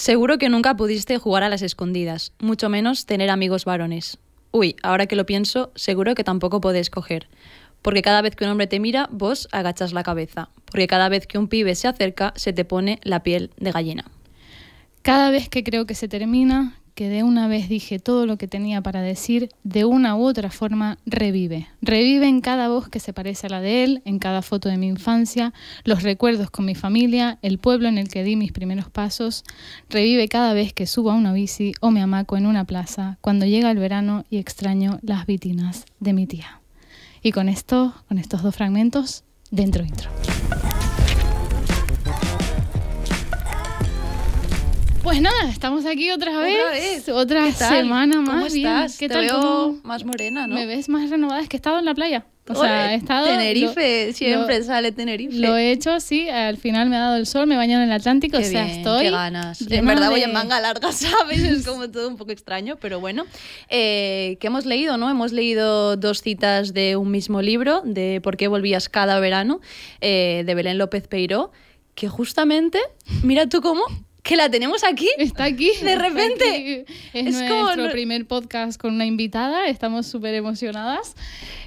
Seguro que nunca pudiste jugar a las escondidas, mucho menos tener amigos varones. Uy, ahora que lo pienso, seguro que tampoco podés coger. Porque cada vez que un hombre te mira, vos agachas la cabeza. Porque cada vez que un pibe se acerca, se te pone la piel de gallina. Cada vez que creo que se termina, que de una vez dije todo lo que tenía para decir, de una u otra forma revive. Revive en cada voz que se parece a la de él, en cada foto de mi infancia, los recuerdos con mi familia, el pueblo en el que di mis primeros pasos. Revive cada vez que subo a una bici o me amaco en una plaza, cuando llega el verano y extraño las vitinas de mi tía. Y con esto, con estos dos fragmentos, dentro intro. Pues nada, estamos aquí otra vez, otra, semana más. ¿Cómo estás? ¿Qué tal? más morena, ¿no? Me ves más renovada, es que he estado en la playa. O estado... Tenerife, siempre sale Tenerife. Lo he hecho, sí, al final me ha dado el sol, me bañado en el Atlántico, qué o sea, estoy... Qué ganas. En verdad voy en manga larga, ¿sabes? Es como todo un poco extraño, pero bueno. Eh, ¿Qué hemos leído, no? Hemos leído dos citas de un mismo libro, de Por qué volvías cada verano, eh, de Belén López Peiró, que justamente, mira tú cómo, que la tenemos aquí. Está aquí. De repente. Es, nuestro primer podcast con una invitada. Estamos súper emocionadas.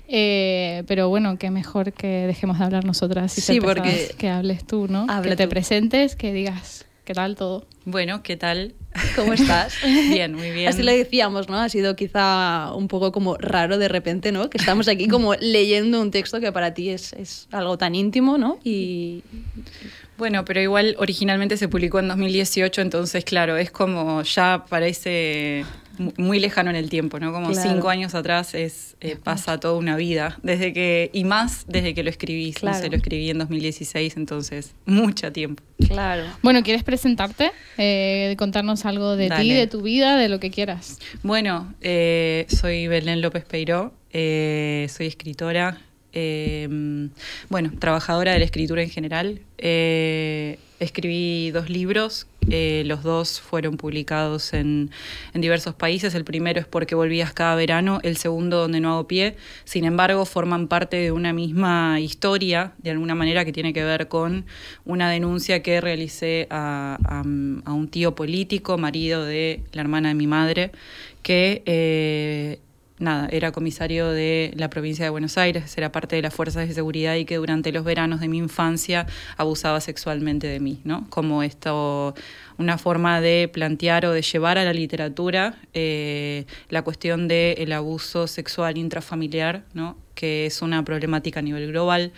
Eh, pero bueno, qué mejor que dejemos de hablar nosotras. sí, porque. Que hables tú, ¿no? que te presentes, que digas qué tal todo. Bueno, ¿qué tal? ¿Cómo estás? bien, muy bien. Así lo decíamos, ¿no? Ha sido quizá un poco como raro de repente, ¿no? Que estamos aquí como leyendo un texto que para ti es, es algo tan íntimo, ¿no? Y bueno, pero igual originalmente se publicó en 2018, entonces claro, es como ya parece muy lejano en el tiempo, ¿no? Como cinco años atrás es, eh, pasa toda una vida, desde que, y más desde que lo escribí, claro. lo escribí en 2016, entonces mucho tiempo. Claro. Bueno, ¿quieres presentarte? Eh, contarnos algo de ti, de tu vida, de lo que quieras. Bueno, eh, soy Belén López Peiró, eh, soy escritora, Em, bueno, trabajadora de la escritura en general. Eh, escribí dos libros, eh, los dos fueron publicados en, diversos países. El primero es Porque volvías cada verano, el segundo Donde no hago pie. Sin embargo, forman parte de una misma historia, de alguna manera, que tiene que ver con una denuncia que realicé a, a un tío político, marido de la hermana de mi madre, que eh, nada, era comisario de la provincia de Buenos Aires, era parte de las fuerzas de seguridad y que durante los veranos de mi infancia abusaba sexualmente de mí, ¿no? Como esto, una forma de plantear o de llevar a la literatura eh, la cuestión del abuso sexual intrafamiliar, ¿no? que es una problemática a nivel global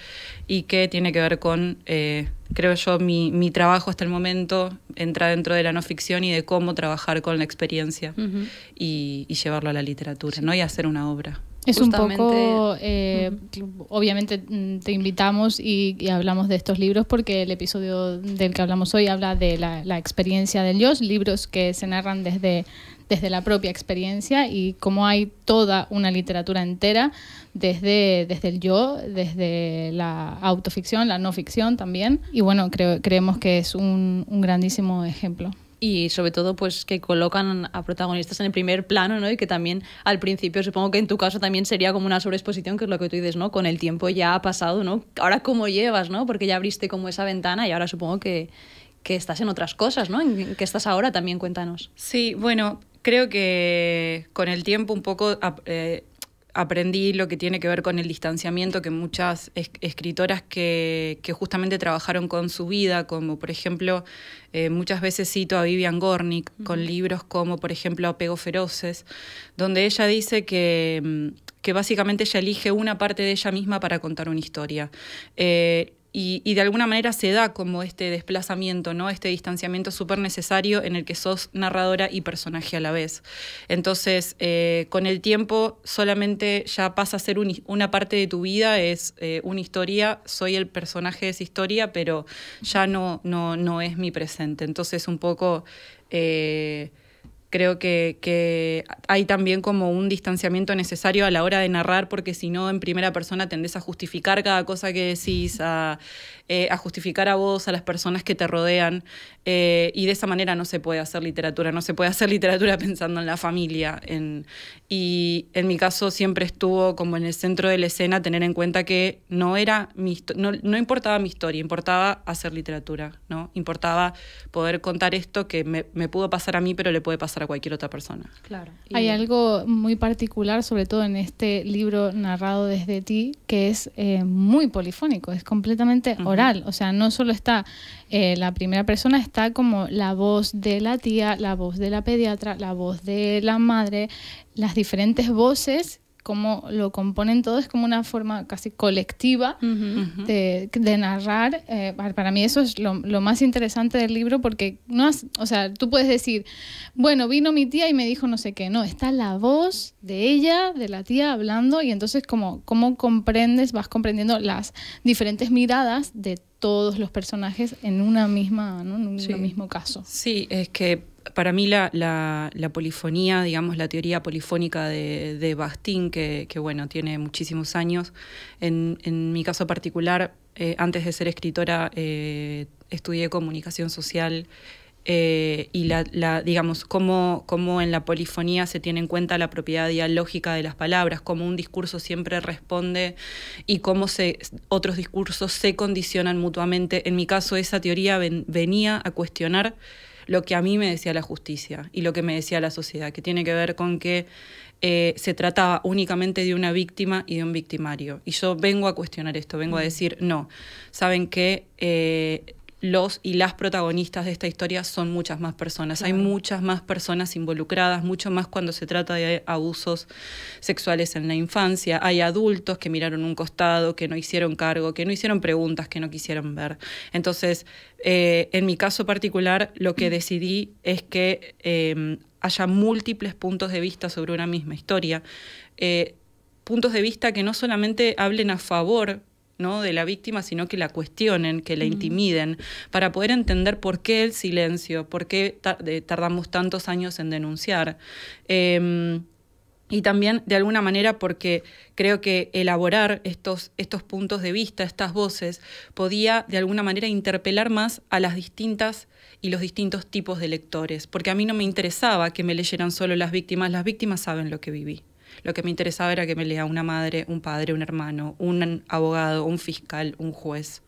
y que tiene que ver con, eh, creo yo, mi, mi, trabajo hasta el momento entra dentro de la no ficción y de cómo trabajar con la experiencia y, llevarlo a la literatura, ¿no? Y hacer una obra. Es un poco, eh, obviamente mm, te invitamos y, hablamos de estos libros porque el episodio del que hablamos hoy habla de la, la experiencia del Dios, libros que se narran desde, desde la propia experiencia y cómo hay toda una literatura entera desde, desde el yo, desde la autoficción, la no ficción también. Y bueno, creemos que es un, grandísimo ejemplo y sobre todo pues que colocan a protagonistas en el primer plano, ¿no? Y que también al principio, supongo que en tu caso también sería como una sobreexposición, que es lo que tú dices, ¿no? Con el tiempo ya ha pasado, ¿no? Ahora cómo llevas, ¿no? Porque ya abriste como esa ventana y ahora supongo que, que estás en otras cosas, ¿no? En que estás ahora también, cuéntanos. Sí, bueno, creo que con el tiempo un poco... Eh, aprendí lo que tiene que ver con el distanciamiento que muchas escritoras que, justamente trabajaron con su vida, como por ejemplo, eh, muchas veces cito a Vivian Gornick con libros como por ejemplo Apego Feroces, donde ella dice mm, que, básicamente ella elige una parte de ella misma para contar una historia. Eh, y, de alguna manera se da como este desplazamiento, ¿no? Este distanciamiento súper necesario en el que sos narradora y personaje a la vez. Entonces, eh, con el tiempo solamente ya pasa a ser una parte de tu vida, es eh, una historia, soy el personaje de esa historia, pero ya no, no, no es mi presente. Entonces, un poco. Eh, creo que, hay también como un distanciamiento necesario a la hora de narrar, porque si no, en primera persona tendés a justificar cada cosa que decís, a, eh, justificar a vos, a las personas que te rodean, eh, y de esa manera no se puede hacer literatura, no se puede hacer literatura pensando en la familia. En, y en mi caso siempre estuvo como en el centro de la escena tener en cuenta que no, era mi, no, importaba mi historia, importaba hacer literatura, ¿no? Importaba poder contar esto que me pudo pasar a mí, pero le puede pasar a cualquier otra persona. Claro. Hay algo muy particular, sobre todo en este libro narrado desde ti, que es eh, muy polifónico, es completamente oral. O sea, no solo está eh, la primera persona, está como la voz de la tía, la voz de la pediatra, la voz de la madre, las diferentes voces cómo lo componen todo, es como una forma casi colectiva de, narrar. Eh, para mí eso es lo, más interesante del libro porque no o sea, tú puedes decir, bueno, vino mi tía y me dijo no sé qué, no, está la voz de ella, de la tía hablando y entonces como cómo comprendes, vas comprendiendo las diferentes miradas de todos los personajes en una misma, en un mismo caso. Sí, es que para mí la, polifonía, digamos, la teoría polifónica de, Bastín, que, bueno, tiene muchísimos años, en, mi caso particular, eh, antes de ser escritora, eh, estudié comunicación social eh, y la, digamos cómo, en la polifonía se tiene en cuenta la propiedad dialógica de las palabras, cómo un discurso siempre responde y cómo se, otros discursos se condicionan mutuamente. En mi caso, esa teoría venía a cuestionar lo que a mí me decía la justicia y lo que me decía la sociedad, que tiene que ver con que eh, se trataba únicamente de una víctima y de un victimario. Y yo vengo a cuestionar esto, vengo a mm. decir, no, saben que eh, los y las protagonistas de esta historia son muchas más personas. Hay muchas más personas involucradas, mucho más cuando se trata de abusos sexuales en la infancia. Hay adultos que miraron un costado, que no hicieron cargo, que no hicieron preguntas, que no quisieron ver. Entonces, eh, en mi caso particular, lo que decidí es que em, haya múltiples puntos de vista sobre una misma historia. Eh, puntos de vista que no solamente hablen a favor ¿no? de la víctima, sino que la cuestionen, que la intimiden, para poder entender por qué el silencio, por qué eh, tardamos tantos años en denunciar. Em, y también, de alguna manera, porque creo que elaborar estos, estos puntos de vista, estas voces, podía, de alguna manera, interpelar más a las distintas y los distintos tipos de lectores, porque a mí no me interesaba que me leyeran solo las víctimas, las víctimas saben lo que viví. Lo que me interesaba era que me lea una madre, un padre, un hermano, un abogado, un fiscal, un juez,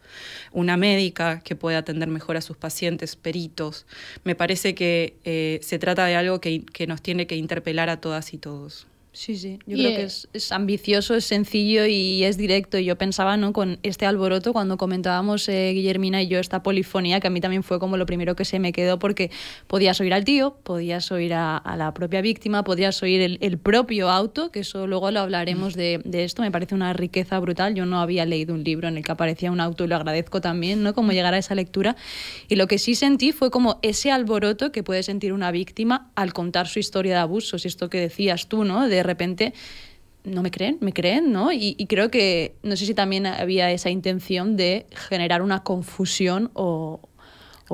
una médica que pueda atender mejor a sus pacientes, peritos. Me parece que eh, se trata de algo que nos tiene que interpelar a todas y todos. Sí, sí, yo creo que es, ambicioso, es sencillo y es directo. Y yo pensaba, ¿no? Con este alboroto, cuando comentábamos eh, Guillermina y yo esta polifonía, que a mí también fue como lo primero que se me quedó, porque podías oír al tío, podías oír a, la propia víctima, podías oír el, propio auto, que eso luego lo hablaremos de, esto, me parece una riqueza brutal. Yo no había leído un libro en el que aparecía un auto y lo agradezco también, ¿no? Como mm. llegar a esa lectura. Y lo que sí sentí fue como ese alboroto que puede sentir una víctima al contar su historia de abusos, y esto que decías tú, ¿no? De repente no me creen, me creen, ¿no? Y, creo que, no sé si también había esa intención de generar una confusión o,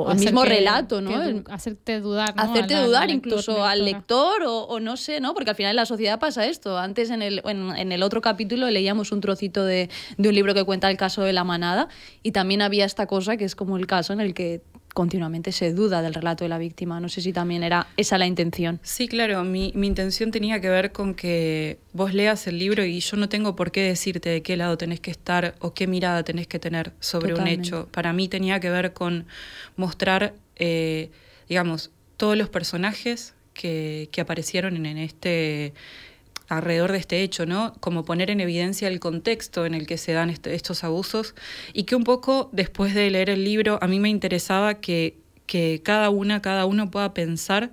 el mismo relato, ¿no? hacerte dudar. Hacerte dudar incluso al lector o, no sé, ¿no? Porque al final en la sociedad pasa esto. Antes en el, el otro capítulo leíamos un trocito de, de un libro que cuenta el caso de la manada y también había esta cosa que es como el caso en el que continuamente se duda del relato de la víctima. No sé si también era esa la intención. Sí, claro, mi, intención tenía que ver con que vos leas el libro y yo no tengo por qué decirte de qué lado tenés que estar o qué mirada tenés que tener sobre un hecho. Para mí tenía que ver con mostrar, eh, digamos, todos los personajes que, aparecieron en, en este alrededor de este hecho, ¿no? Como poner en evidencia el contexto en el que se dan este, estos abusos y que un poco después de leer el libro a mí me interesaba que, cada una, cada uno pueda pensar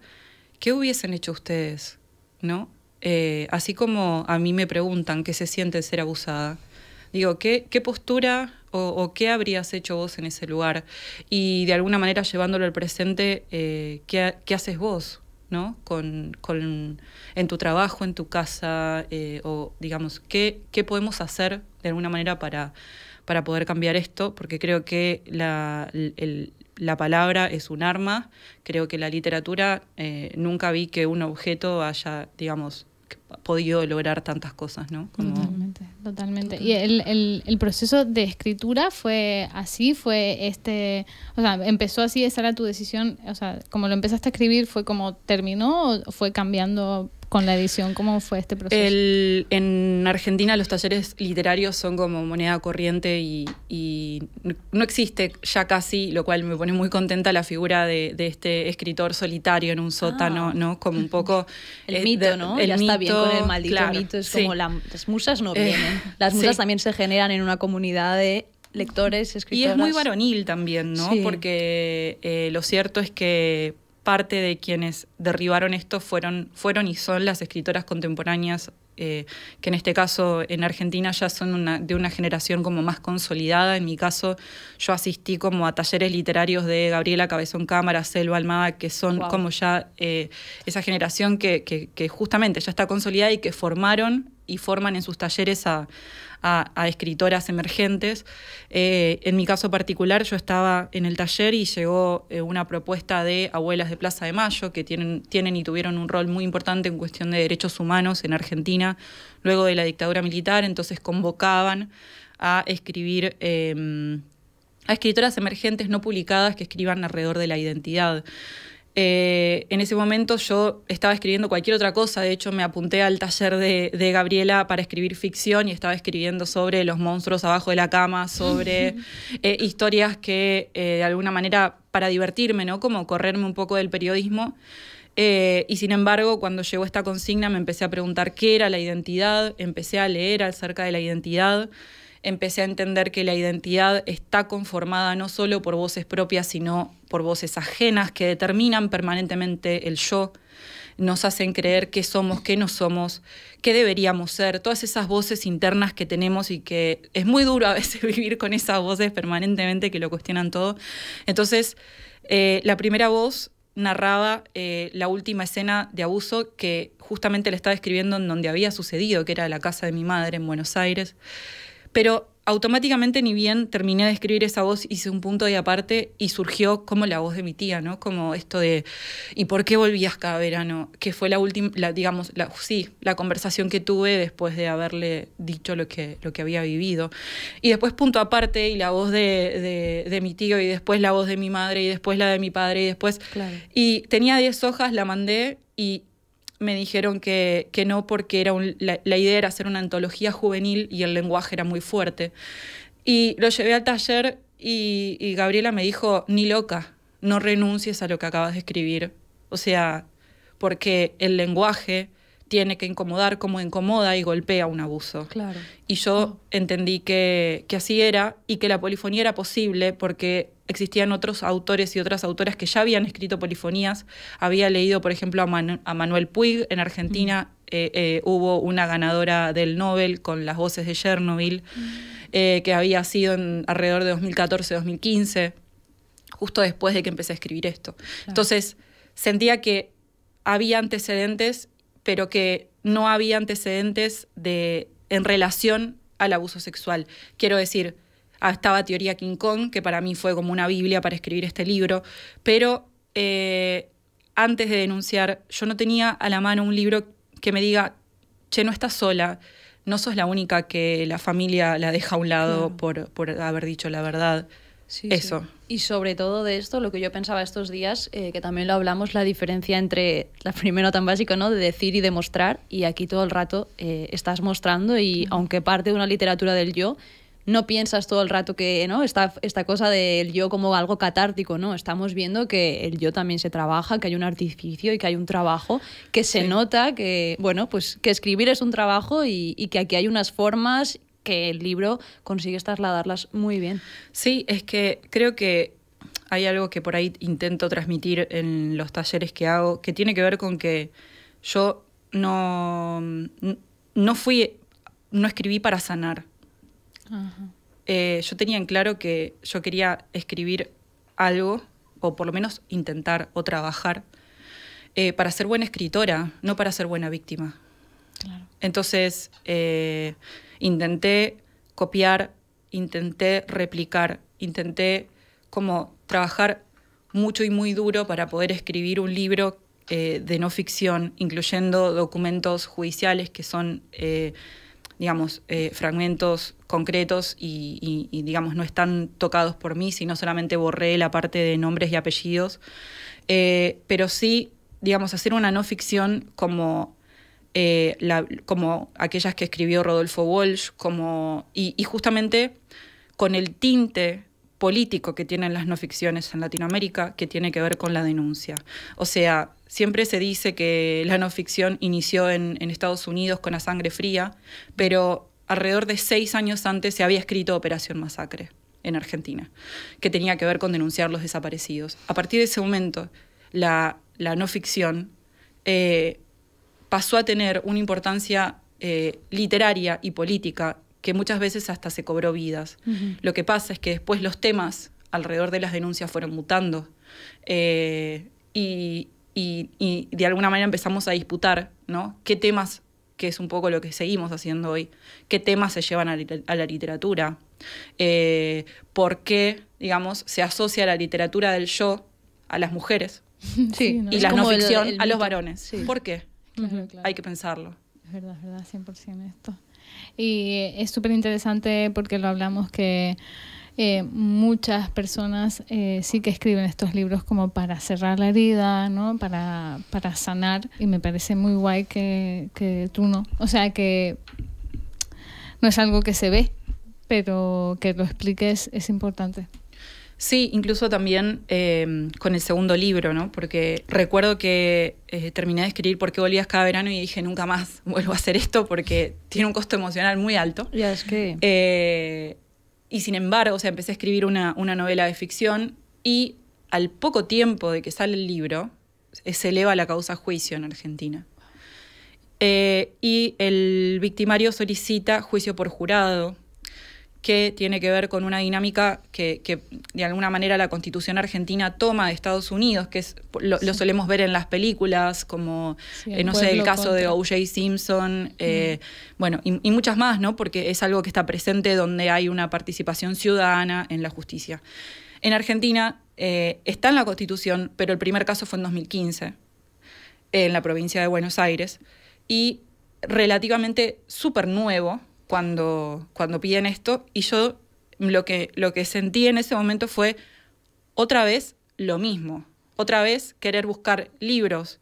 qué hubiesen hecho ustedes, ¿no? Eh, así como a mí me preguntan qué se siente ser abusada. Digo, ¿qué, postura o, qué habrías hecho vos en ese lugar? Y de alguna manera llevándolo al presente, eh, ¿qué, ¿qué haces vos? ¿no? Con, con, en tu trabajo, en tu casa, eh, o digamos, ¿qué, podemos hacer de alguna manera para, para poder cambiar esto, porque creo que la, la palabra es un arma, creo que la literatura, eh, nunca vi que un objeto haya, digamos, podido lograr tantas cosas, ¿no? Totalmente, totalmente. Y el, el, proceso de escritura fue así, fue este, o sea, empezó así, esa era tu decisión, o sea, como lo empezaste a escribir, fue como terminó o fue cambiando con la edición, ¿cómo fue este proceso? en Argentina los talleres literarios son como moneda corriente y, no existe ya casi, lo cual me pone muy contenta la figura de, este escritor solitario en un sótano, ah. ¿no? Como un poco... El eh, mito, ¿no? El ya el maldito mito, es como las musas no eh, vienen. Las musas también se generan en una comunidad de lectores, escritores. Y es muy varonil también, ¿no? Porque eh, lo cierto es que parte de quienes derribaron esto fueron, fueron y son las escritoras contemporáneas, eh, que en este caso en Argentina ya son una, de una generación como más consolidada. En mi caso, yo asistí como a talleres literarios de Gabriela Cabezón Cámara, Selva Almada, que son como ya eh, esa generación que justamente ya está consolidada y que formaron y forman en sus talleres a, escritoras emergentes. Eh, en mi caso particular, yo estaba en el taller y llegó eh, una propuesta de abuelas de Plaza de Mayo, que tienen, y tuvieron un rol muy importante en cuestión de derechos humanos en Argentina luego de la dictadura militar, entonces convocaban a escribir... Em, a escritoras emergentes no publicadas que escriban alrededor de la identidad. Eh, en ese momento yo estaba escribiendo cualquier otra cosa, de hecho me apunté al taller de, Gabriela para escribir ficción y estaba escribiendo sobre los monstruos abajo de la cama, sobre eh, historias que eh, de alguna manera para divertirme, ¿no? Como correrme un poco del periodismo. y sin embargo, cuando llegó esta consigna me empecé a preguntar qué era la identidad, empecé a leer acerca de la identidad empecé a entender que la identidad está conformada no solo por voces propias, sino por voces ajenas que determinan permanentemente el yo, nos hacen creer qué somos, qué no somos, qué deberíamos ser, todas esas voces internas que tenemos y que es muy duro a veces vivir con esas voces permanentemente que lo cuestionan todo. Entonces, eh, la primera voz narraba eh, la última escena de abuso que justamente le estaba escribiendo en donde había sucedido, que era la casa de mi madre en Buenos Aires. Pero automáticamente ni bien terminé de escribir esa voz, hice un punto de aparte y surgió como la voz de mi tía, ¿no? Como esto de, ¿y por qué volvías cada verano? Que fue la última, la, digamos, la, sí, la conversación que tuve después de haberle dicho lo que, lo que había vivido. Y después punto aparte y la voz de, de, de mi tío y después la voz de mi madre y después la de mi padre y después... Y tenía 10 hojas, la mandé y me dijeron que, no porque era la, idea era hacer una antología juvenil y el lenguaje era muy fuerte. Y lo llevé al taller y, y Gabriela me dijo, ni loca, no renuncies a lo que acabas de escribir. O sea, porque el lenguaje tiene que incomodar como incomoda y golpea un abuso. Claro. Y yo mm. entendí que, así era y que la polifonía era posible porque existían otros autores y otras autoras que ya habían escrito polifonías. Había leído, por ejemplo, a, Manuel Puig. En Argentina mm. eh, eh, hubo una ganadora del Nobel con las voces de Chernobyl, mm. eh, que había sido en alrededor de 2014-2015, justo después de que empecé a escribir esto. Entonces, sentía que había antecedentes pero que no había antecedentes de, en relación al abuso sexual. Quiero decir, ah, estaba Teoría King Kong, que para mí fue como una Biblia para escribir este libro, pero eh, antes de denunciar, yo no tenía a la mano un libro que me diga, che, no estás sola, no sos la única que la familia la deja a un lado por, por haber dicho la verdad. Eso. Y sobre todo de esto, lo que yo pensaba estos días, eh, que también lo hablamos, la diferencia entre la primero tan básico, ¿no? De decir y demostrar, y aquí todo el rato eh, estás mostrando, y aunque parte de una literatura del yo, no piensas todo el rato que, ¿no? Esta, esta cosa del yo como algo catártico, ¿no? Estamos viendo que el yo también se trabaja, que hay un artificio y que hay un trabajo, que se nota que, bueno, pues que escribir es un trabajo y, y que aquí hay unas formas que el libro consigue trasladarlas muy bien. Sí, es que creo que hay algo que por ahí intento transmitir en los talleres que hago, que tiene que ver con que yo no, no fui, no escribí para sanar. Eh, yo tenía en claro que yo quería escribir algo, o por lo menos intentar o trabajar, eh, para ser buena escritora, no para ser buena víctima. Entonces, eh, intenté copiar, intenté replicar, intenté como trabajar mucho y muy duro para poder escribir un libro eh, de no ficción, incluyendo documentos judiciales que son, eh, digamos, eh, fragmentos concretos y, digamos, no están tocados por mí, sino solamente borré la parte de nombres y apellidos. pero sí, digamos, hacer una no ficción como eh, como aquellas que escribió Rodolfo Walsh, como, y, justamente con el tinte político que tienen las no ficciones en Latinoamérica, que tiene que ver con la denuncia. O sea, siempre se dice que la no ficción inició en, Estados Unidos con la sangre fría, pero alrededor de seis años antes se había escrito Operación Masacre en Argentina, que tenía que ver con denunciar los desaparecidos. A partir de ese momento, la, no ficción eh, pasó a tener una importancia eh, literaria y política que muchas veces hasta se cobró vidas. Lo que pasa es que después los temas alrededor de las denuncias fueron mutando eh, y, de alguna manera empezamos a disputar ¿no? qué temas, que es un poco lo que seguimos haciendo hoy, qué temas se llevan a, la literatura, eh, por qué, digamos, se asocia la literatura del yo a las mujeres y la no ficción a los varones. ¿Por qué? Hay que pensarlo. Es verdad, es verdad, 100% esto. Y es súper interesante porque lo hablamos que eh, muchas personas eh, sí que escriben estos libros como para cerrar la herida, ¿no? Para, para sanar. Y me parece muy guay que, que tú no. O sea, que no es algo que se ve, pero que lo expliques es importante. Sí, incluso también em, con el segundo libro, ¿no? Porque recuerdo que eh, terminé de escribir por qué volvías cada verano y dije nunca más vuelvo a hacer esto porque tiene un costo emocional muy alto. Ya es que. Eh, y sin embargo, o sea, empecé a escribir una, novela de ficción y al poco tiempo de que sale el libro, eh, se eleva la causa a juicio en Argentina. y el victimario solicita juicio por jurado que tiene que ver con una dinámica que, de alguna manera la constitución argentina toma de Estados Unidos, que lo, solemos ver en las películas, como, eh, no sé, el caso de O.J. Simpson, mm. eh, bueno, y, muchas más, ¿no? Porque es algo que está presente donde hay una participación ciudadana en la justicia. En Argentina eh, está en la constitución, pero el primer caso fue en 2015, en la provincia de Buenos Aires, y relativamente súper nuevo, cuando, cuando piden esto y yo lo que, lo que sentí en ese momento fue otra vez lo mismo, otra vez querer buscar libros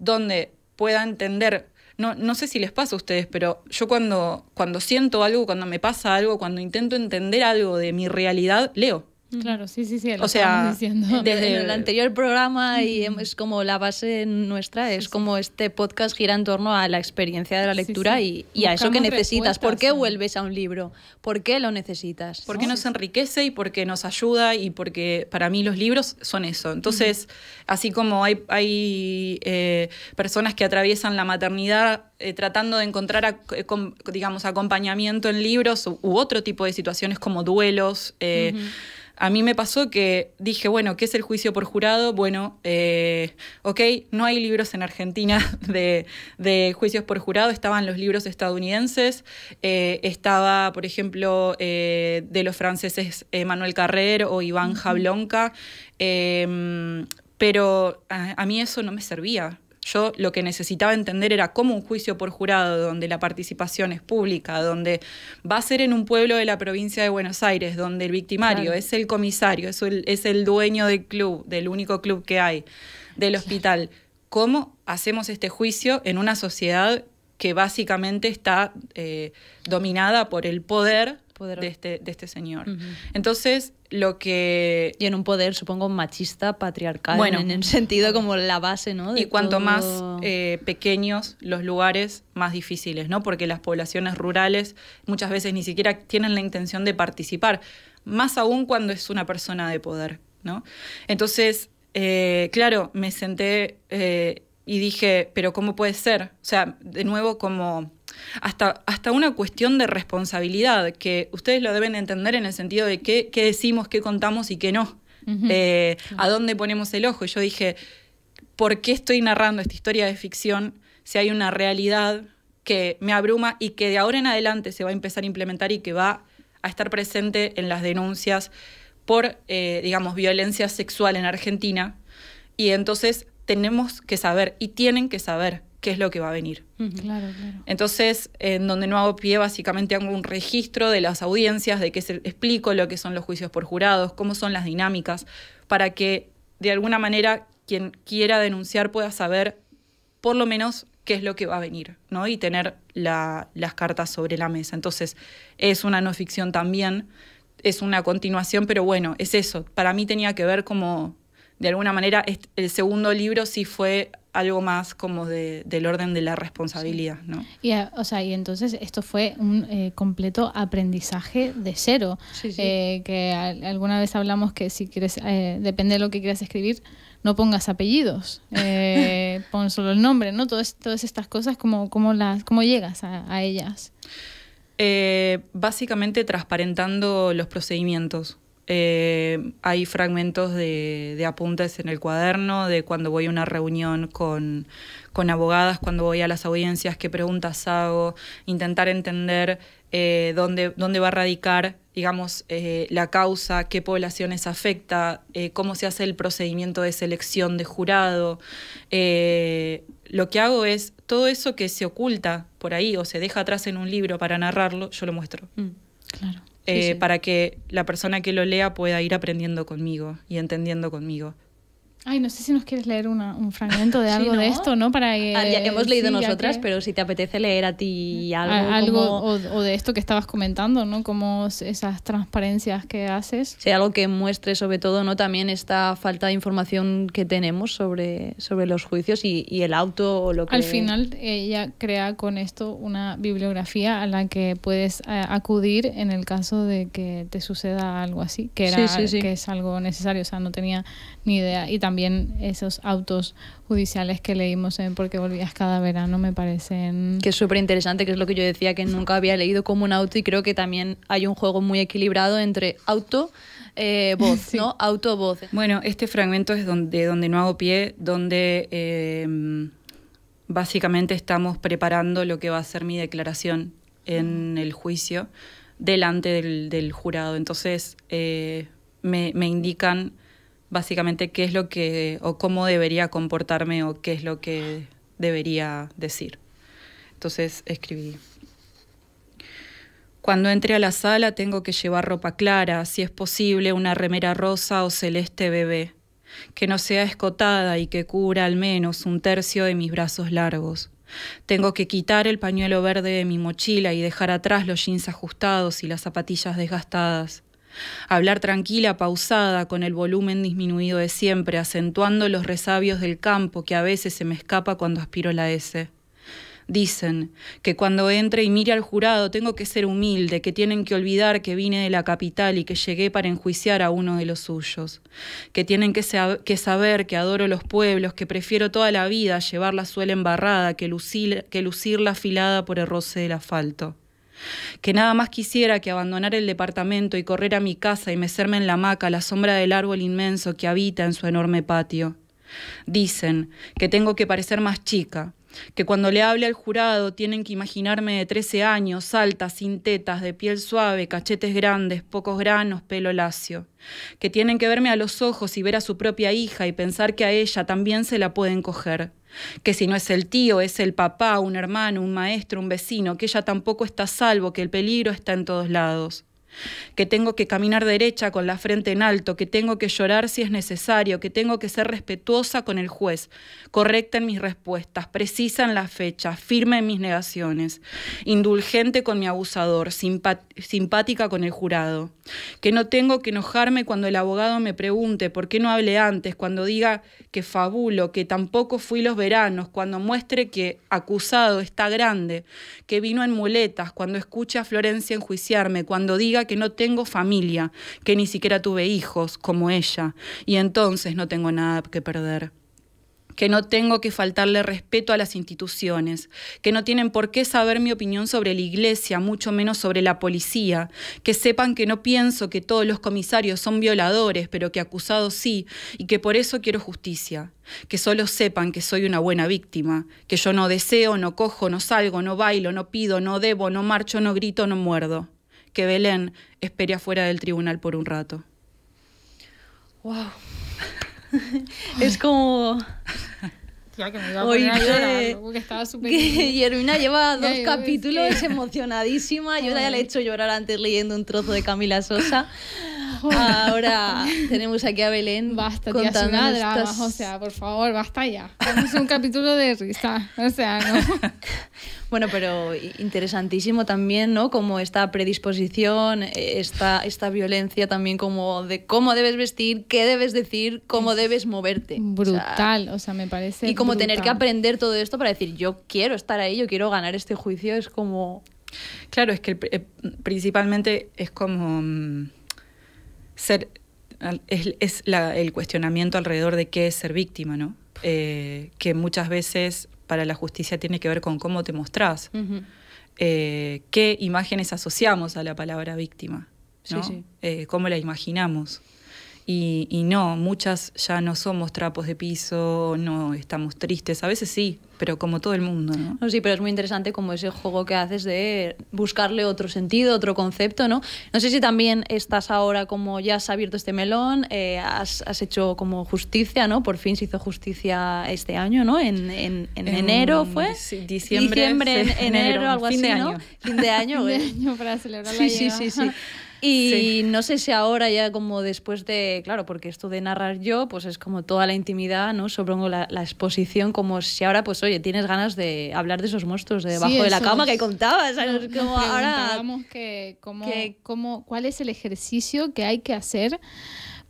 donde pueda entender, no, no sé si les pasa a ustedes, pero yo cuando, cuando siento algo, cuando me pasa algo, cuando intento entender algo de mi realidad, leo Claro, sí, sí, sí. O sea, desde el anterior programa y es como la base nuestra, es como este podcast gira en torno a la experiencia de la lectura y, a eso que necesitas. ¿Por qué vuelves a un libro? ¿Por qué lo necesitas? Porque nos enriquece y porque nos ayuda y porque para mí los libros son eso. Entonces, así como hay, hay eh, personas que atraviesan la maternidad eh, tratando de encontrar, eh, digamos, acompañamiento en libros u, otro tipo de situaciones como duelos a mí me pasó que dije, bueno, ¿qué es el juicio por jurado? Bueno, eh, ok, no hay libros en Argentina de, juicios por jurado, estaban los libros estadounidenses, eh, estaba, por ejemplo, eh, de los franceses Manuel Carrer o Iván Jablonca. pero a mí eso no me servía. Yo lo que necesitaba entender era cómo un juicio por jurado, donde la participación es pública, donde va a ser en un pueblo de la provincia de Buenos Aires, donde el victimario es el comisario, es el, es el dueño del club, del único club que hay, del hospital. ¿Cómo hacemos este juicio en una sociedad que básicamente está eh, dominada por el poder, este, De, este, señor? Entonces, lo que... Y en un poder, supongo, machista, patriarcal, bueno, en el sentido como la base, ¿no? y cuanto más eh, pequeños los lugares, más difíciles, ¿no? Porque las poblaciones rurales muchas veces ni siquiera tienen la intención de participar, más aún cuando es una persona de poder, ¿no? Entonces, eh, claro, me senté eh, y dije, pero ¿cómo puede ser? O sea, de nuevo como hasta, hasta una cuestión de responsabilidad, que ustedes lo deben entender en el sentido de qué, decimos, qué contamos y qué no, eh, a dónde ponemos el ojo. Y yo dije, ¿por qué estoy narrando esta historia de ficción si hay una realidad que me abruma y que de ahora en adelante se va a empezar a implementar y que va a estar presente en las denuncias por, eh, digamos, violencia sexual en Argentina? Y entonces tenemos que saber y tienen que saber qué es lo que va a venir. Entonces, en donde no hago pie, básicamente hago un registro de las audiencias, de que se, explico lo que son los juicios por jurados, cómo son las dinámicas, para que de alguna manera quien quiera denunciar pueda saber por lo menos qué es lo que va a venir, ¿no? Y tener las cartas sobre la mesa. Entonces, es una no ficción también, es una continuación, pero bueno, es eso. Para mí tenía que ver como de alguna manera el segundo libro sí fue algo más como de, del orden de la responsabilidad, ¿no? Y, eh, o sea, y entonces esto fue un eh, completo aprendizaje de cero, eh, que alguna vez hablamos que si quieres, depende de lo que quieras escribir, no pongas apellidos, pon solo el nombre, ¿no? Todas, estas cosas, ¿cómo, las, llegas a ellas? básicamente transparentando los procedimientos. Eh, hay fragmentos de, apuntes en el cuaderno, de cuando voy a una reunión con, con, abogadas, cuando voy a las audiencias, qué preguntas hago, intentar entender eh, dónde, dónde, va a radicar, digamos, eh, la causa, qué poblaciones afecta, eh, cómo se hace el procedimiento de selección de jurado. lo que hago es todo eso que se oculta por ahí o se deja atrás en un libro para narrarlo, yo lo muestro. Mm, claro. Eh, para que la persona que lo lea pueda ir aprendiendo conmigo y entendiendo conmigo. Ay, no sé si nos quieres leer un fragmento de algo de esto, ¿no? Para que, ya hemos leído nosotras, pero si te apetece leer a ti algo. algo o, de esto que estabas comentando, ¿no? Como esas transparencias que haces. Sí, algo que muestre sobre todo, ¿no? También esta falta de información que tenemos sobre, sobre los juicios y, el auto o lo que... Al final ella crea con esto una bibliografía a la que puedes eh, acudir en el caso de que te suceda algo así, que, era, sí, que es algo necesario, o sea, no tenía ni idea. Y también esos autos judiciales que leímos en Porque Volvías cada verano me parecen... Que es súper interesante, que es lo que yo decía, que nunca había leído como un auto y creo que también hay un juego muy equilibrado entre auto... Eh, voz, ¿no? Auto-voz. Bueno, este fragmento es donde, donde no hago pie, donde em, básicamente estamos preparando lo que va a ser mi declaración en el juicio delante del, jurado. Entonces eh, me, me, indican básicamente qué es lo que o cómo debería comportarme o qué es lo que debería decir. Entonces escribí. Cuando entre a la sala tengo que llevar ropa clara, si es posible una remera rosa o celeste bebé, que no sea escotada y que cubra al menos un tercio de mis brazos largos. Tengo que quitar el pañuelo verde de mi mochila y dejar atrás los jeans ajustados y las zapatillas desgastadas. Hablar tranquila, pausada, con el volumen disminuido de siempre, acentuando los resabios del campo que a veces se me escapa cuando aspiro la S. Dicen que cuando entre y mire al jurado tengo que ser humilde, que tienen que olvidar que vine de la capital y que llegué para enjuiciar a uno de los suyos, que tienen que, saber que adoro los pueblos, que prefiero toda la vida llevar la suela embarrada que, lucir que lucirla afilada por el roce del asfalto que nada más quisiera que abandonar el departamento y correr a mi casa y mecerme en la hamaca a la sombra del árbol inmenso que habita en su enorme patio. Dicen que tengo que parecer más chica, que cuando le hable al jurado tienen que imaginarme de 13 años, alta, sin tetas, de piel suave, cachetes grandes, pocos granos, pelo lacio, que tienen que verme a los ojos y ver a su propia hija y pensar que a ella también se la pueden coger que si no es el tío, es el papá, un hermano, un maestro, un vecino, que ella tampoco está salvo, que el peligro está en todos lados que tengo que caminar derecha con la frente en alto, que tengo que llorar si es necesario, que tengo que ser respetuosa con el juez, correcta en mis respuestas, precisa en las fechas, firme en mis negaciones, indulgente con mi abusador, simpática con el jurado, que no tengo que enojarme cuando el abogado me pregunte por qué no hablé antes, cuando diga que fabulo, que tampoco fui los veranos, cuando muestre que acusado está grande, que vino en muletas, cuando escuche a Florencia enjuiciarme, cuando diga que no tengo familia, que ni siquiera tuve hijos como ella, y entonces no tengo nada que perder que no tengo que faltarle respeto a las instituciones, que no tienen por qué saber mi opinión sobre la iglesia, mucho menos sobre la policía, que sepan que no pienso que todos los comisarios son violadores, pero que acusados sí, y que por eso quiero justicia, que solo sepan que soy una buena víctima, que yo no deseo, no cojo, no salgo, no bailo, no pido, no debo, no marcho, no grito, no muerdo que Belén espere afuera del tribunal por un rato. ¡Wow! es como... Ya que lleva dos capítulos emocionadísima. Yo le he hecho llorar antes leyendo un trozo de Camila Sosa. Ahora tenemos aquí a Belén. Basta, tía, sin o sea, por favor, basta ya. Es un capítulo de risa, o sea, ¿no? Bueno, pero interesantísimo también, ¿no? Como esta predisposición, eh, esta, esta violencia también como de cómo debes vestir, qué debes decir, cómo debes moverte. Brutal, o sea, me parece. Y como tener que aprender todo esto para decir, yo quiero estar ahí, yo quiero ganar este juicio, es como... Claro, es que eh, principalmente es como mm, ser, es, el cuestionamiento alrededor de qué es ser víctima, ¿no? Eh, que muchas veces para la justicia tiene que ver con cómo te mostrás, eh, qué imágenes asociamos a la palabra víctima, eh, cómo la imaginamos. Y, no, muchas ya no somos trapos de piso, no estamos tristes, a veces sí, pero como todo el mundo, ¿no? Sí, pero es muy interesante como ese juego que haces de buscarle otro sentido, otro concepto, ¿no? No sé si también estás ahora como ya has abierto este melón, eh, has, hecho como justicia, ¿no? Por fin se hizo justicia este año, ¿no? En, en, enero fue. Sí, diciembre. enero, algo fin así, de año. ¿no? Fin de año. fin de año para celebrar sí, Sí, sí, sí. Y no sé si ahora ya como después de, claro, porque esto de narrar yo, pues es como toda la intimidad, ¿no? sobre la, exposición, como si ahora, pues oye, tienes ganas de hablar de esos monstruos de debajo de la cama que contabas. como ahora... Que, como, que... Como, cuál es el ejercicio que hay que hacer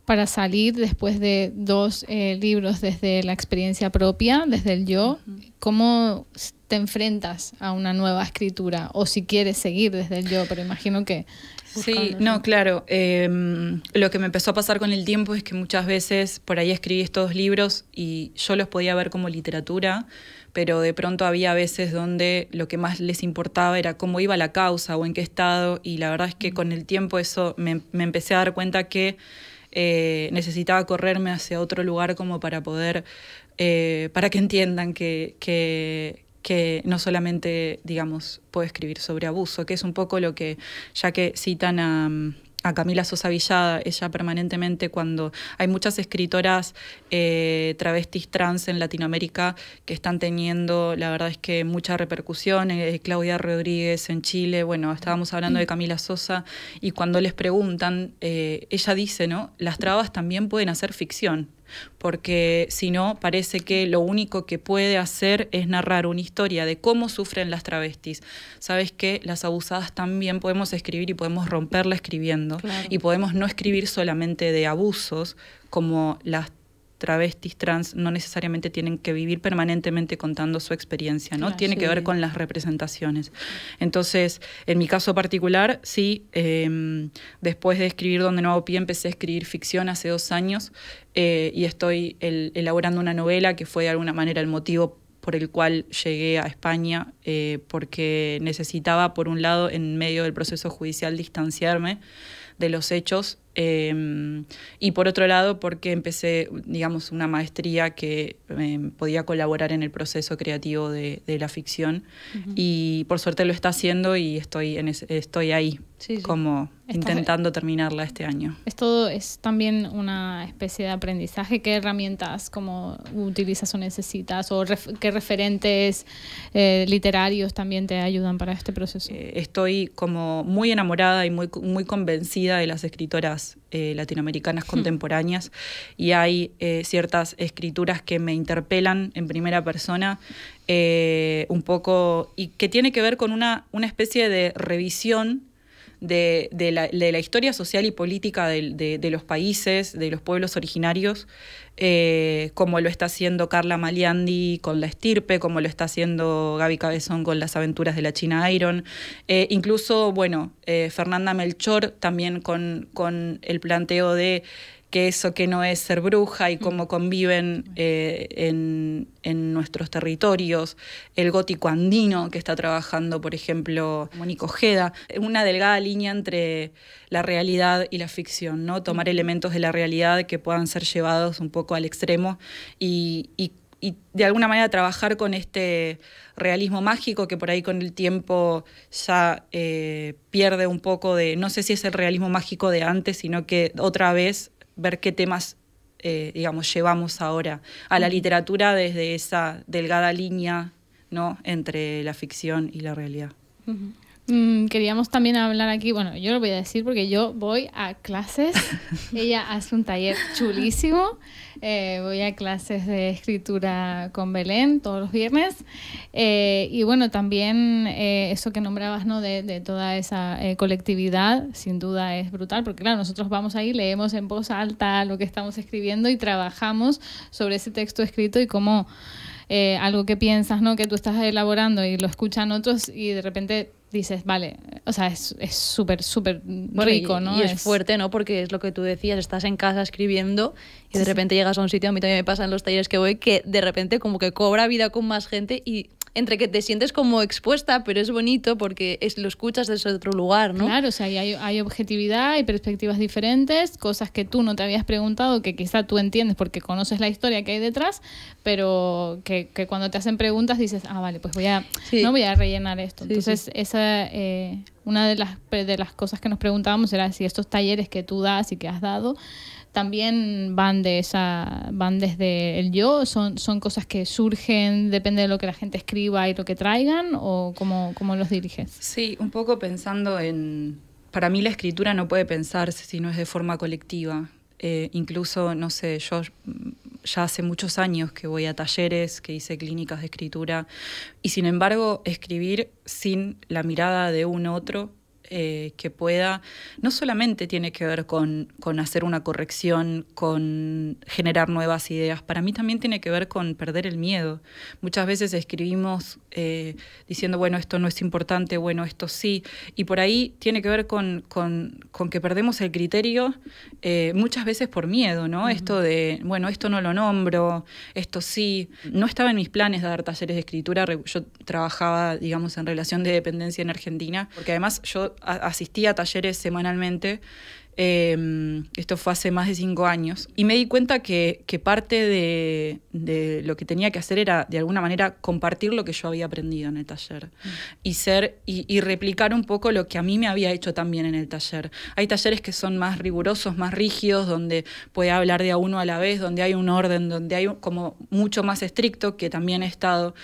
para salir después de dos eh, libros desde la experiencia propia, desde el yo, cómo te enfrentas a una nueva escritura o si quieres seguir desde el yo, pero imagino que... Sí, no, claro. Em, lo que me empezó a pasar con el tiempo es que muchas veces por ahí escribí estos libros y yo los podía ver como literatura, pero de pronto había veces donde lo que más les importaba era cómo iba la causa o en qué estado y la verdad es que con el tiempo eso me, empecé a dar cuenta que... Eh, necesitaba correrme hacia otro lugar como para poder, eh, para que entiendan que, que no solamente, digamos, puede escribir sobre abuso, que es un poco lo que, ya que citan a, a Camila Sosa Villada, ella permanentemente cuando hay muchas escritoras eh, travestis trans en Latinoamérica que están teniendo, la verdad es que mucha repercusión, eh, Claudia Rodríguez en Chile, bueno, estábamos hablando de mm. Camila Sosa y cuando les preguntan, eh, ella dice, ¿no? Las trabas también pueden hacer ficción, porque si no, parece que lo único que puede hacer es narrar una historia de cómo sufren las travestis. Sabes que las abusadas también podemos escribir y podemos romperla escribiendo, y podemos no escribir solamente de abusos, como las travestis trans no necesariamente tienen que vivir permanentemente contando su experiencia, ¿no? Tiene que ver con las representaciones. Entonces, en mi caso particular, sí, em, después de escribir Donde no hago pie, empecé a escribir ficción hace dos años eh, y estoy elaborando una novela que fue de alguna manera el motivo por el cual llegué a España, eh, porque necesitaba, por un lado, en medio del proceso judicial, distanciarme de los hechos Em, y por otro lado, porque empecé, digamos, una maestría que em, podía colaborar en el proceso creativo de, de la ficción. Y por suerte lo está haciendo y estoy, en estoy ahí, como intentando terminarla este año. Es todo, es también una especie de aprendizaje. ¿Qué herramientas como utilizas o necesitas? ¿O qué referentes eh, literarios también te ayudan para este proceso? Eh, estoy como muy enamorada y muy, muy convencida de las escritoras eh, latinoamericanas hmm. contemporáneas y hay eh, ciertas escrituras que me interpelan en primera persona eh, un poco y que tiene que ver con una, una especie de revisión de, la, historia social y política de, los países, de los pueblos originarios, eh, como lo está haciendo Carla Maliandi con La Estirpe, como lo está haciendo Gaby Cabezón con Las aventuras de la China Iron, eh, incluso, bueno, eh, Fernanda Melchor también con, con el planteo de qué es o qué no es ser bruja y cómo conviven eh, en, nuestros territorios, el gótico andino que está trabajando, por ejemplo, Mónico Ojeda, una delgada línea entre la realidad y la ficción, ¿no? Tomar elementos de la realidad que puedan ser llevados un poco al extremo y, de alguna manera trabajar con este realismo mágico que por ahí con el tiempo ya eh, pierde un poco de, no sé si es el realismo mágico de antes, sino que otra vez ver qué temas, eh, digamos, llevamos ahora a la literatura desde esa delgada línea, ¿no? Entre la ficción y la realidad. Mm, queríamos también hablar aquí, bueno, yo lo voy a decir porque yo voy a clases, ella hace un taller chulísimo, eh, voy a clases de escritura con Belén todos los viernes eh, y bueno, también eh, eso que nombrabas, ¿no? De, de toda esa colectividad, sin duda es brutal, porque claro, nosotros vamos ahí, leemos en voz alta lo que estamos escribiendo y trabajamos sobre ese texto escrito y cómo... algo que piensas, ¿no? Que tú estás elaborando y lo escuchan otros y de repente dices, vale, o sea, es súper, súper rico, ¿no? Y es, fuerte, ¿no? Porque es lo que tú decías, estás en casa escribiendo y de repente llegas a un sitio, a mí también me pasa en los talleres que voy, que de repente como que cobra vida con más gente y entre que te sientes como expuesta, pero es bonito porque es, lo escuchas desde otro lugar, ¿no? Claro, o sea, hay, objetividad, hay perspectivas diferentes, cosas que tú no te habías preguntado, que quizá tú entiendes porque conoces la historia que hay detrás, pero que, cuando te hacen preguntas dices, ah, vale, pues voy a, no voy a rellenar esto. Entonces, esa... Eh, una de las, de las cosas que nos preguntábamos era si estos talleres que tú das y que has dado también van de esa van desde el yo son son cosas que surgen depende de lo que la gente escriba y lo que traigan o cómo, cómo los diriges sí un poco pensando en para mí la escritura no puede pensarse si no es de forma colectiva eh, incluso no sé yo ya hace muchos años que voy a talleres, que hice clínicas de escritura, y sin embargo escribir sin la mirada de un otro eh, que pueda, no solamente tiene que ver con, hacer una corrección, con generar nuevas ideas, para mí también tiene que ver con perder el miedo. Muchas veces escribimos eh, diciendo, bueno, esto no es importante, bueno, esto sí, y por ahí tiene que ver con, que perdemos el criterio eh, muchas veces por miedo, ¿no? Esto de, bueno, esto no lo nombro, esto sí, no estaba en mis planes de dar talleres de escritura, yo trabajaba, digamos, en relación de dependencia en Argentina, porque además yo asistía a talleres semanalmente. Em, esto fue hace más de cinco años. Y me di cuenta que, parte de, lo que tenía que hacer era, de alguna manera, compartir lo que yo había aprendido en el taller. Y, ser, y, replicar un poco lo que a mí me había hecho también en el taller. Hay talleres que son más rigurosos, más rígidos, donde puede hablar de a uno a la vez, donde hay un orden, donde hay como mucho más estricto, que también he estado.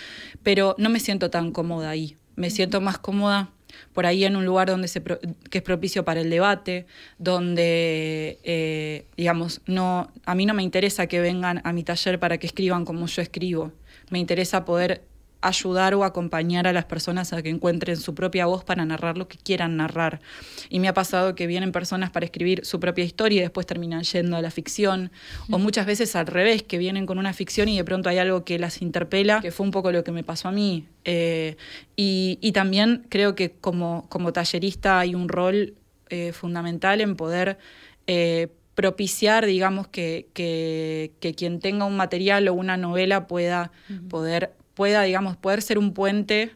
Pero no me siento tan cómoda ahí. Me siento más cómoda por ahí en un lugar donde se que es propicio para el debate, donde, eh, digamos, no, a mí no me interesa que vengan a mi taller para que escriban como yo escribo, me interesa poder ayudar o acompañar a las personas a que encuentren su propia voz para narrar lo que quieran narrar. Y me ha pasado que vienen personas para escribir su propia historia y después terminan yendo a la ficción, o muchas veces al revés, que vienen con una ficción y de pronto hay algo que las interpela, que fue un poco lo que me pasó a mí. Eh, y, también creo que como, como tallerista hay un rol eh, fundamental en poder... Eh, propiciar, digamos, que, que, quien tenga un material o una novela pueda poder pueda, digamos, poder ser un puente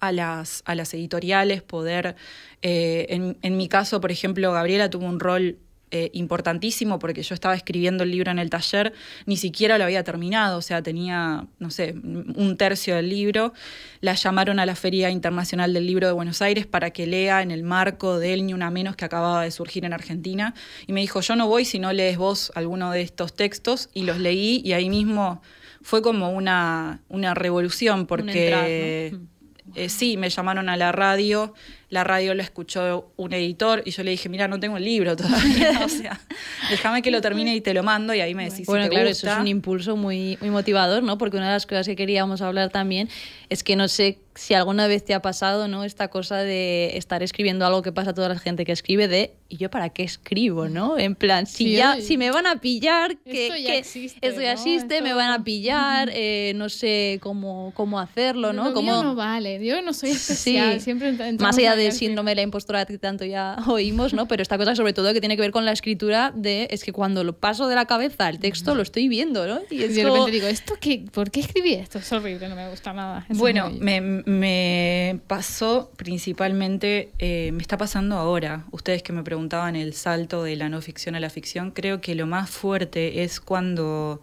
a las, a las editoriales, poder, eh, en, mi caso, por ejemplo, Gabriela tuvo un rol eh, importantísimo porque yo estaba escribiendo el libro en el taller, ni siquiera lo había terminado, o sea, tenía, no sé, un tercio del libro. La llamaron a la Feria Internacional del Libro de Buenos Aires para que lea en el marco del Ni Una Menos que acababa de surgir en Argentina y me dijo, yo no voy si no lees vos alguno de estos textos y los leí y ahí mismo fue como una, una revolución porque... Eh, sí, me llamaron a la radio la radio lo escuchó un editor y yo le dije, mira, no tengo el libro todavía, o sea, déjame que lo termine y te lo mando y ahí me decís. Bueno, te claro, eso es un impulso muy, muy motivador, ¿no? Porque una de las cosas que queríamos hablar también es que no sé si alguna vez te ha pasado, ¿no? Esta cosa de estar escribiendo algo que pasa a toda la gente que escribe de ¿y yo para qué escribo, no? En plan, si ya, si me van a pillar, que esto ya que existe, esto ya existe me van a pillar, eh, no sé cómo, cómo hacerlo, ¿no? Como... no vale, yo no soy especial, sí. siempre Más allá de síndrome la impostora que tanto ya oímos, ¿no? Pero esta cosa sobre todo que tiene que ver con la escritura de es que cuando lo paso de la cabeza al texto lo estoy viendo, ¿no? Y, es de repente digo, ¿esto qué? ¿por qué escribí esto? Es horrible, no me gusta nada. bueno, me, pasó principalmente, eh, me está pasando ahora, ustedes que me preguntaban el salto de la no ficción a la ficción, creo que lo más fuerte es cuando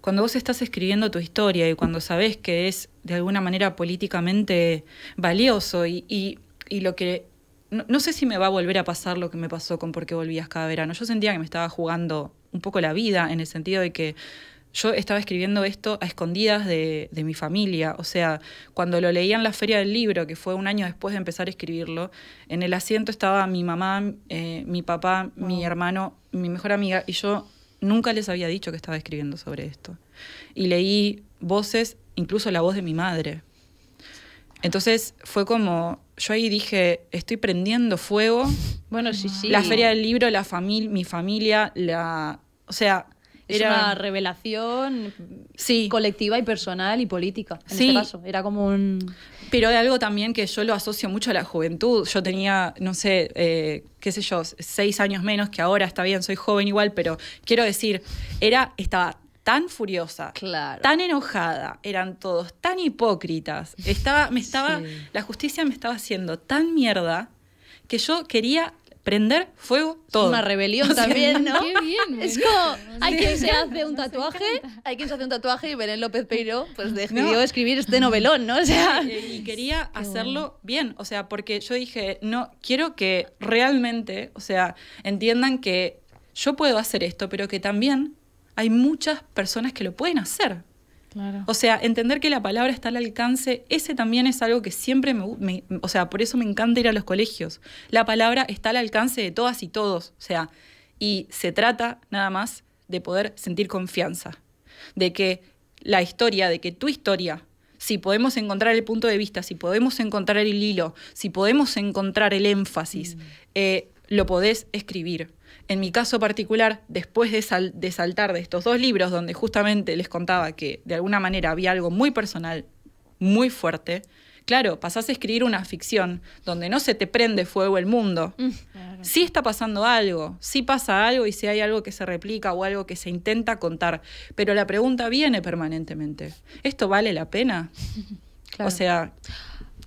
cuando vos estás escribiendo tu historia y cuando sabes que es de alguna manera políticamente valioso y, y, y lo que... No, sé si me va a volver a pasar lo que me pasó con por qué volvías cada verano. Yo sentía que me estaba jugando un poco la vida en el sentido de que yo estaba escribiendo esto a escondidas de, mi familia. O sea, cuando lo leía en la feria del libro, que fue un año después de empezar a escribirlo, en el asiento estaba mi mamá, eh, mi papá, mi hermano, mi mejor amiga y yo nunca les había dicho que estaba escribiendo sobre esto. Y leí voces, incluso la voz de mi madre, entonces fue como, yo ahí dije, estoy prendiendo fuego. Bueno, sí, sí. La feria del libro, la familia, mi familia, la... O sea... era una revelación colectiva y personal y política. En sí. Este caso, era como un... Pero de algo también que yo lo asocio mucho a la juventud. Yo tenía, no sé, eh, qué sé yo, seis años menos que ahora, está bien, soy joven igual, pero quiero decir, era, estaba tan furiosa, tan enojada, eran todos tan hipócritas. Estaba, me estaba, la justicia me estaba haciendo tan mierda que yo quería prender fuego todo. una rebelión también, ¿no? es como, hay quien se hace un tatuaje, hay un tatuaje y Belén López Peiro pues decidió escribir este novelón, ¿no? Eh, y, quería hacerlo bien, o sea, porque yo dije, no, quiero que realmente, o sea, entiendan que yo puedo hacer esto, pero que también hay muchas personas que lo pueden hacer. O sea, entender que la palabra está al alcance, ese también es algo que siempre me, gusta. O sea, por eso me encanta ir a los colegios. La palabra está al alcance de todas y todos. O sea, y se trata nada más de poder sentir confianza. De que la historia, de que tu historia, si podemos encontrar el punto de vista, si podemos encontrar el hilo, si podemos encontrar el énfasis, mm. eh, lo podés escribir. En mi caso particular, después de, saltar de estos dos libros, donde justamente les contaba que de alguna manera había algo muy personal, muy fuerte, Claro, pasás a escribir una ficción donde no se te prende fuego el mundo. Mm, sí está pasando algo, sí pasa algo y si hay algo que se replica o algo que se intenta contar, pero la pregunta viene permanentemente. ¿Esto vale la pena? O sea...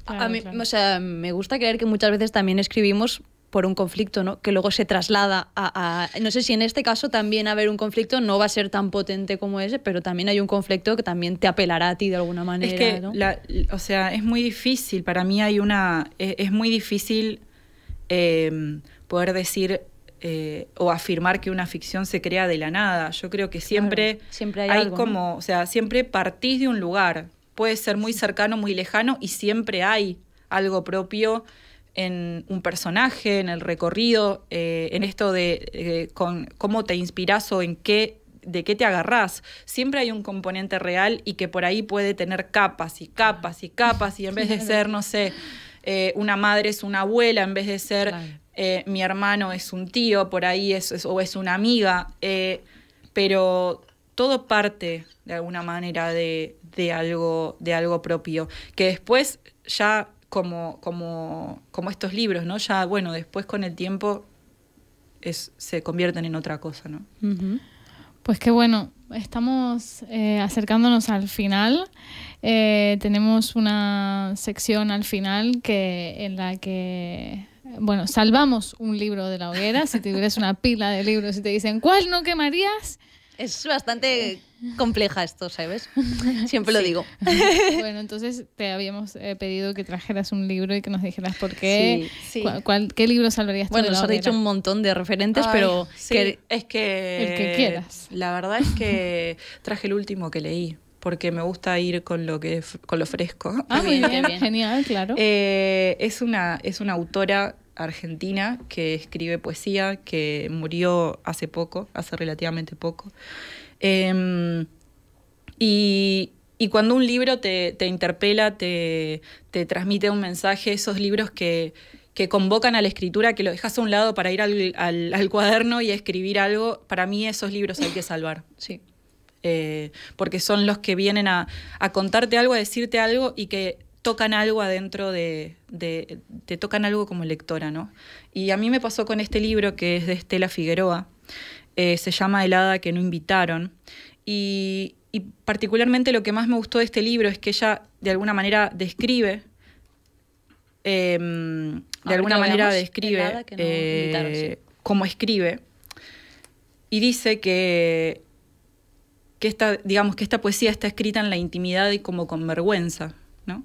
a mí, o sea, me gusta creer que muchas veces también escribimos por un conflicto, Que luego se traslada a, No sé si en este caso también haber un conflicto no va a ser tan potente como ese, pero también hay un conflicto que también te apelará a ti de alguna manera. Es que, o sea, es muy difícil. Para mí hay una... E, es, muy difícil em, poder decir eh, o afirmar que una ficción se crea de la nada. Yo creo que siempre, hay, como, o sea, siempre partís de un lugar. Puede ser muy cercano, muy lejano y siempre hay algo propio en un personaje, en el recorrido, eh, en esto de eh, cómo te inspiras o en qué de qué te agarrás. Siempre hay un componente real y que por ahí puede tener capas y capas y capas y en vez de ser, no sé, eh, una madre es una abuela, en vez de ser mi hermano es un tío, por ahí es, es o es una amiga, pero todo parte de alguna manera de, algo, de algo propio, que después ya como, como, como estos libros, ¿no? Ya, bueno, después con el tiempo se convierten en otra cosa, ¿no? Pues qué bueno, estamos eh, acercándonos al final. Eh, tenemos una sección al final que, en la que bueno, salvamos un libro de la hoguera. Si tuvieras una pila de libros y te dicen, ¿cuál no quemarías? Es bastante compleja esto, ¿sabes? Siempre lo digo. Bueno, entonces te habíamos eh, pedido que trajeras un libro y que nos dijeras por qué, qué libro salvarías Bueno, nos has dicho un montón de referentes, pero es que... El que quieras. La verdad es que traje el último que leí porque me gusta ir con lo que con lo fresco. Ah, muy bien, genial, claro. Eh, es una es una autora argentina que escribe poesía, que murió hace poco, hace relativamente poco. Em, y, cuando un libro te, interpela, te, transmite un mensaje, esos libros que, convocan a la escritura, que lo dejas a un lado para ir al, cuaderno y escribir algo, para mí esos libros hay que salvar, sí. Eh, porque son los que vienen a contarte algo, a decirte algo y que tocan algo adentro de, te tocan algo como lectora, ¿no? Y a mí me pasó con este libro que es de Estela Figueroa, eh, se llama El hada que no invitaron, y, particularmente lo que más me gustó de este libro es que ella de alguna manera describe, em, de alguna manera describe no eh, cómo escribe, y dice que que esta, digamos que esta poesía está escrita en la intimidad y como con vergüenza, ¿no?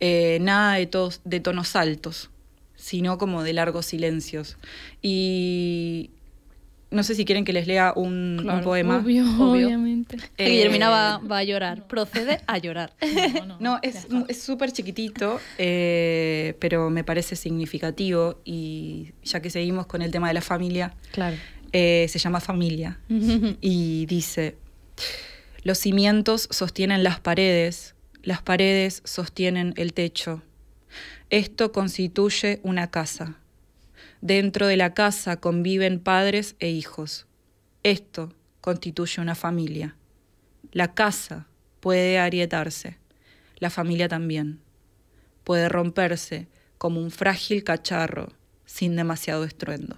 Eh, nada de, de tonos altos, sino como de largos silencios. Y no sé si quieren que les lea un, poema. Obvio, obviamente. Guillermina eh, va, a llorar, procede a llorar. No, es súper chiquitito, eh, pero me parece significativo y ya que seguimos con el tema de la familia, se llama familia y dice, los cimientos sostienen las paredes las paredes sostienen el techo. Esto constituye una casa. Dentro de la casa conviven padres e hijos. Esto constituye una familia. La casa puede arietarse, la familia también. Puede romperse como un frágil cacharro sin demasiado estruendo.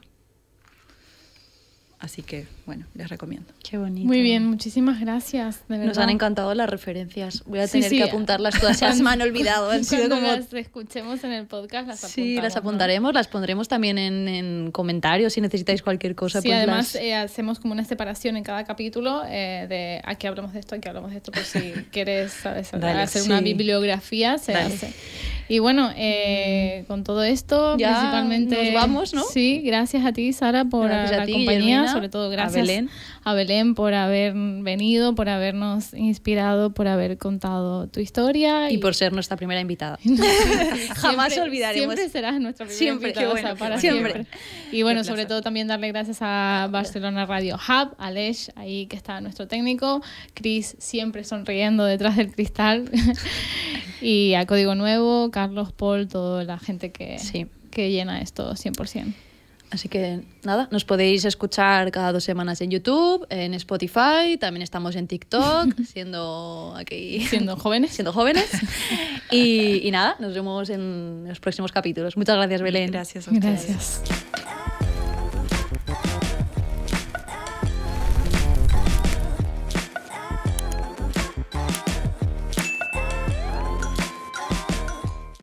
Así que bueno, les recomiendo. Qué bonito. Muy bien, muchísimas gracias. Nos han encantado las referencias. Voy a tener que apuntarlas todas, se me han olvidado. Han como... las escuchemos en el podcast, las Sí, las apuntaremos, las pondremos también en, en, comentarios si necesitáis cualquier cosa. Sí, pues además eh, hacemos como una separación en cada capítulo eh, de aquí hablamos de esto, aquí hablamos de esto, por si quieres hacer una bibliografía, se hace. Y bueno, eh, mm. con todo esto, ya principalmente. Nos vamos, ¿no? Sí, gracias a ti, Sara, por la compañía, sobre todo gracias Belén. a Belén por haber venido, por habernos inspirado, por haber contado tu historia. Y, por ser nuestra primera invitada. Jamás olvidaremos. Siempre serás nuestra primera invitada. para siempre. Y bueno, sobre todo también darle gracias a Barcelona Radio Hub, a Lesh, ahí que está nuestro técnico, Chris siempre sonriendo detrás del cristal, y a Código Nuevo, Carlos, Paul, toda la gente que, que llena esto 100%. Así que nada, nos podéis escuchar cada dos semanas en YouTube, en Spotify, también estamos en TikTok, siendo aquí. Siendo jóvenes. siendo jóvenes. Y, nada, nos vemos en los próximos capítulos. Muchas gracias, Belén. Gracias a ustedes. Gracias.